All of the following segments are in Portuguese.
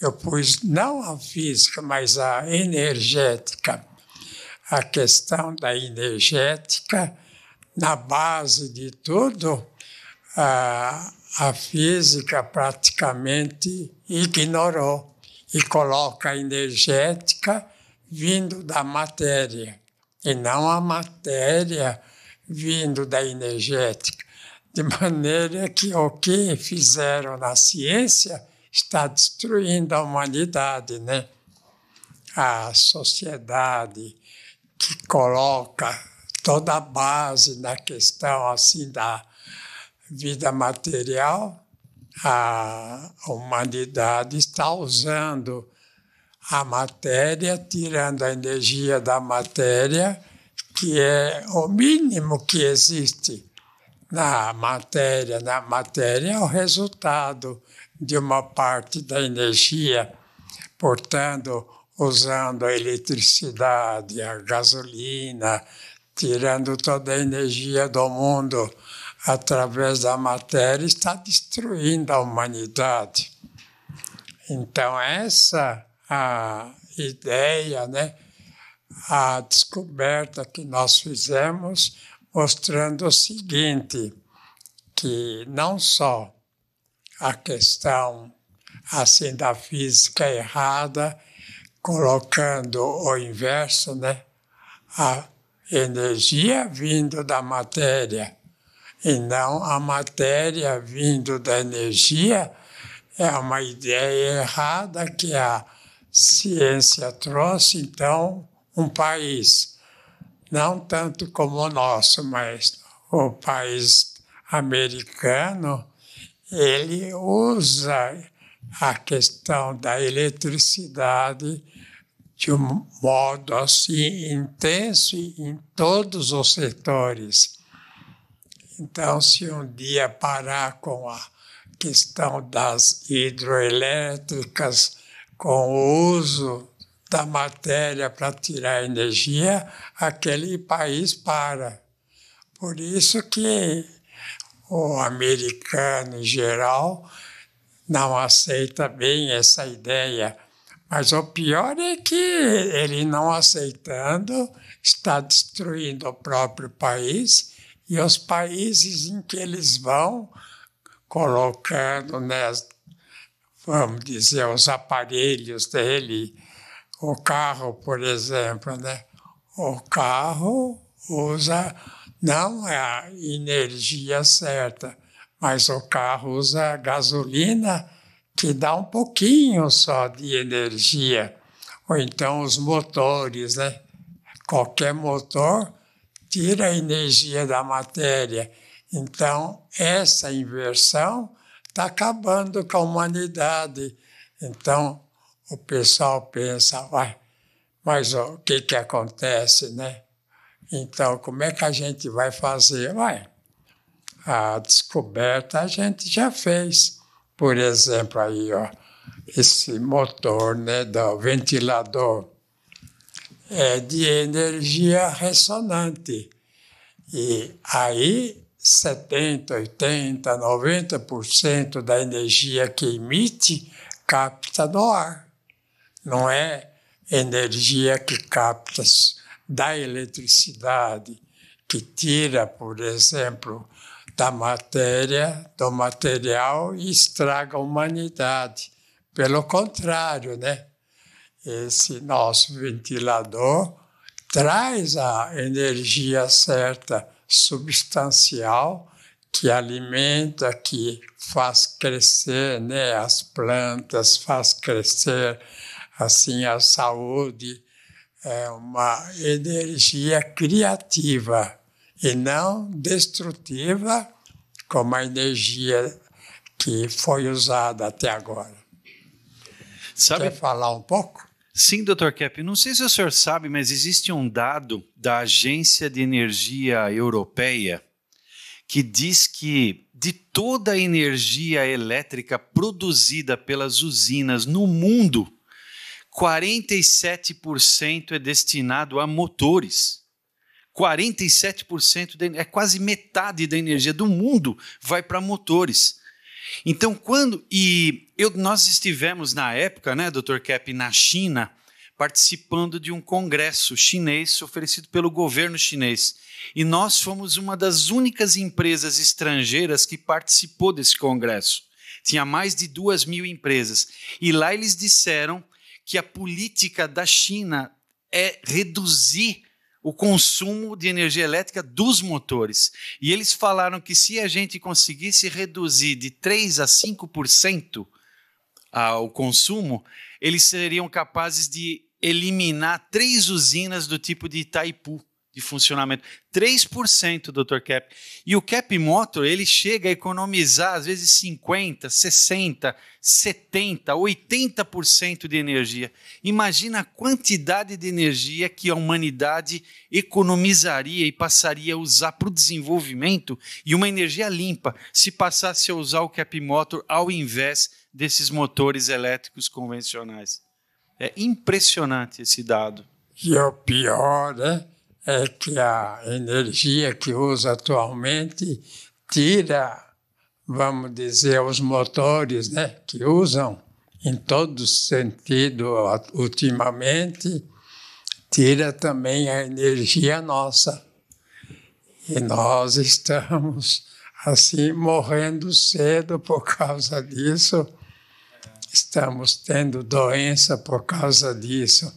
eu pus não a física, mas a energética, a questão da energética na base de tudo, a, a física praticamente ignorou e coloca a energética vindo da matéria e não a matéria vindo da energética. De maneira que o que fizeram na ciência está destruindo a humanidade, né? A sociedade que coloca toda a base na questão assim da vida material, a humanidade está usando a matéria, tirando a energia da matéria, que é o mínimo que existe na matéria. Na matéria é o resultado de uma parte da energia, portanto, usando a eletricidade, a gasolina, tirando toda a energia do mundo através da matéria, está destruindo a humanidade. Então, essa a ideia, né, a descoberta que nós fizemos, mostrando o seguinte, que não só a questão assim da física errada, colocando o inverso, né? A energia vindo da matéria e não a matéria vindo da energia é uma ideia errada que a ciência trouxe então um país não tanto como o nosso, mas o país americano ele usa a questão da eletricidade de um modo assim intenso em todos os setores. Então, se um dia parar com a questão das hidroelétricas, com o uso da matéria para tirar energia, aquele país para. Por isso que o americano em geral não aceita bem essa ideia. Mas o pior é que ele não aceitando está destruindo o próprio país e os países em que eles vão colocando, né, vamos dizer, os aparelhos dele, o carro, por exemplo, né? O carro usa não é a energia certa, mas o carro usa gasolina que dá um pouquinho só de energia. Ou então os motores, né? Qualquer motor tira a energia da matéria. Então, essa inversão está acabando com a humanidade. Então, o pessoal pensa, mas o que, que acontece, né? Então, como é que a gente vai fazer? Olha, a descoberta a gente já fez. Por exemplo, aí, ó, esse motor né, do ventilador é de energia ressonante. E aí, 70, 80, 90% da energia que emite capta no ar. Não é energia que capta da eletricidade, que tira, por exemplo, da matéria, do material e estraga a humanidade. Pelo contrário, né? Esse nosso ventilador traz a energia certa, substancial, que alimenta, que faz crescer né, as plantas, faz crescer assim a saúde é uma energia criativa e não destrutiva, como a energia que foi usada até agora. Sabe, Quer falar um pouco? Sim, Dr. Kep. Não sei se o senhor sabe, mas existe um dado da Agência de Energia Europeia que diz que de toda a energia elétrica produzida pelas usinas no mundo, 47% é destinado a motores. 47% de, é quase metade da energia do mundo vai para motores. Então, quando. E eu, nós estivemos na época, né, Dr. Kep, na China, participando de um congresso chinês oferecido pelo governo chinês. E nós fomos uma das únicas empresas estrangeiras que participou desse congresso. Tinha mais de duas mil empresas. E lá eles disseram que a política da China é reduzir o consumo de energia elétrica dos motores. E eles falaram que se a gente conseguisse reduzir de 3 a 5% ah, o consumo, eles seriam capazes de eliminar três usinas do tipo de Itaipu de funcionamento. 3% doutor Cap. E o Cap Motor, ele chega a economizar às vezes 50, 60, 70, 80% de energia. Imagina a quantidade de energia que a humanidade economizaria e passaria a usar para o desenvolvimento e uma energia limpa se passasse a usar o Cap Motor ao invés desses motores elétricos convencionais. É impressionante esse dado. E é o pior, né? é que a energia que usa atualmente tira, vamos dizer, os motores né, que usam em todo sentido ultimamente, tira também a energia nossa. E nós estamos, assim, morrendo cedo por causa disso. Estamos tendo doença por causa disso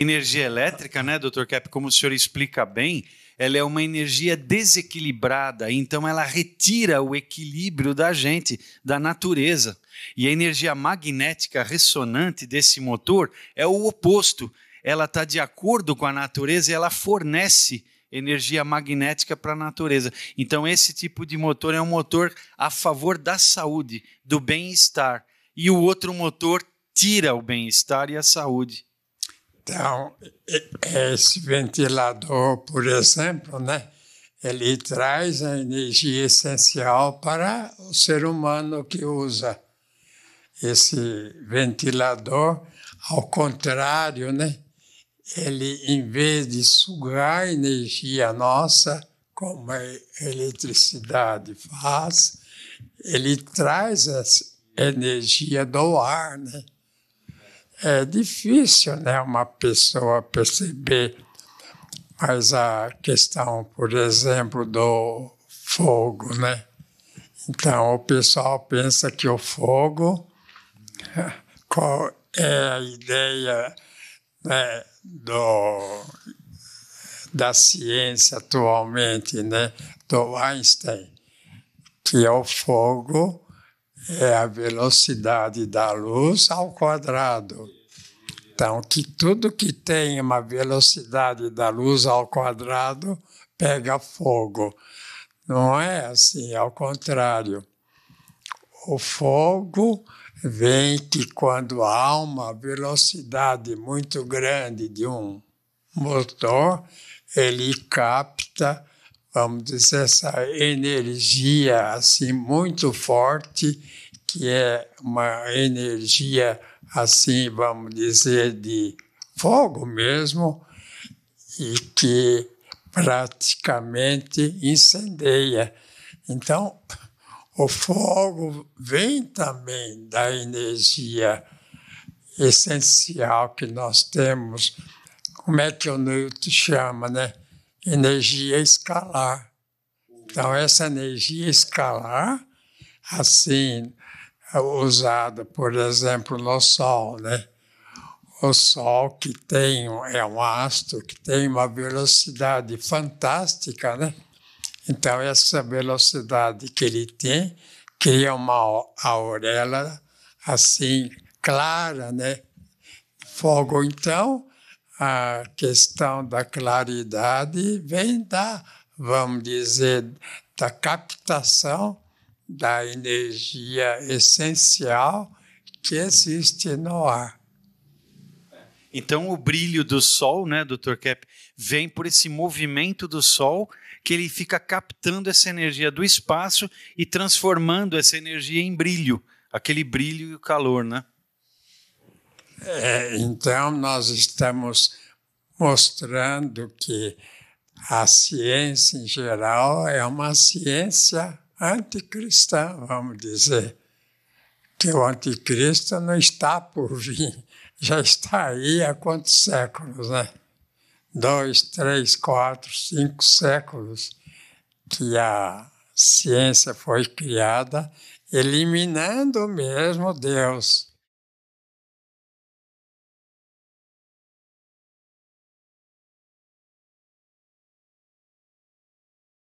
energia elétrica, né, doutor Cap, como o senhor explica bem, ela é uma energia desequilibrada, então ela retira o equilíbrio da gente, da natureza. E a energia magnética ressonante desse motor é o oposto. Ela está de acordo com a natureza e ela fornece energia magnética para a natureza. Então, esse tipo de motor é um motor a favor da saúde, do bem-estar. E o outro motor tira o bem-estar e a saúde. Então, esse ventilador, por exemplo, né, ele traz a energia essencial para o ser humano que usa esse ventilador. Ao contrário, né, ele, em vez de sugar energia nossa, como a eletricidade faz, ele traz a energia do ar, né? é difícil né, uma pessoa perceber, mas a questão, por exemplo, do fogo, né? Então o pessoal pensa que o fogo, qual é a ideia né, do, da ciência atualmente, né, do Einstein, que é o fogo é a velocidade da luz ao quadrado. Então, que tudo que tem uma velocidade da luz ao quadrado pega fogo. Não é assim, ao contrário. O fogo vem que quando há uma velocidade muito grande de um motor, ele capta vamos dizer, essa energia assim muito forte, que é uma energia assim, vamos dizer, de fogo mesmo, e que praticamente incendeia. Então, o fogo vem também da energia essencial que nós temos. Como é que o Newton chama, né? energia escalar. Então, essa energia escalar, assim, usada, por exemplo, no Sol, né? O Sol que tem é um astro que tem uma velocidade fantástica, né? Então essa velocidade que ele tem cria uma auréola assim clara, né? Fogo então a questão da claridade vem da, vamos dizer, da captação da energia essencial que existe no ar. Então o brilho do sol, né, Dr. Kep, vem por esse movimento do sol que ele fica captando essa energia do espaço e transformando essa energia em brilho, aquele brilho e o calor, né? É, então, nós estamos mostrando que a ciência em geral é uma ciência anticristã, vamos dizer. Que o anticristo não está por vir, já está aí há quantos séculos, né? Dois, três, quatro, cinco séculos que a ciência foi criada, eliminando mesmo Deus